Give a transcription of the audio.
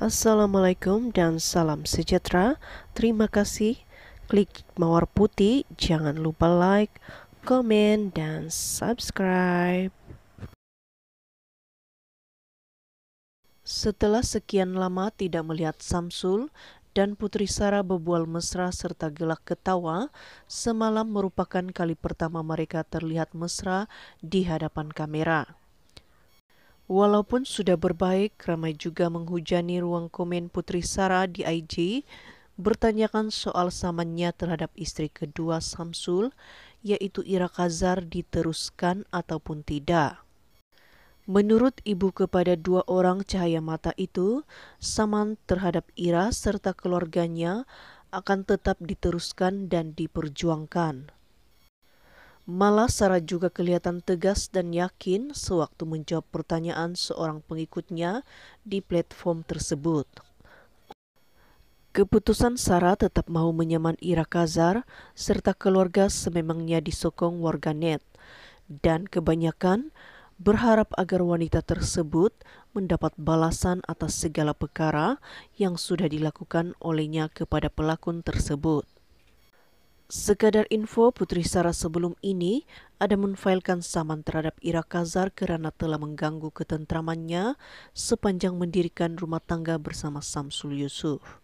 Assalamualaikum dan salam sejahtera. Terima kasih. Klik mawar putih. Jangan lupa like, komen, dan subscribe. Setelah sekian lama tidak melihat Samsul dan Putri Sarah berbual mesra serta gelak ketawa, semalam merupakan kali pertama mereka terlihat mesra di hadapan kamera. Walaupun sudah berbaik, ramai juga menghujani ruang komen Putri Sara di IG bertanyakan soal samannya terhadap istri kedua Samsul, yaitu Ira Kazar diteruskan ataupun tidak. Menurut ibu kepada dua orang cahaya mata itu, saman terhadap Ira serta keluarganya akan tetap diteruskan dan diperjuangkan. Malah Sarah juga kelihatan tegas dan yakin sewaktu menjawab pertanyaan seorang pengikutnya di platform tersebut. Keputusan Sarah tetap mau menyaman Ira Kazar serta keluarga sememangnya disokong warganet dan kebanyakan berharap agar wanita tersebut mendapat balasan atas segala perkara yang sudah dilakukan olehnya kepada pelakon tersebut. Sekadar info, Putri Sarah sebelum ini ada menfailkan saman terhadap Ira Kazar kerana telah mengganggu ketentramannya sepanjang mendirikan rumah tangga bersama Samsul Yusuf.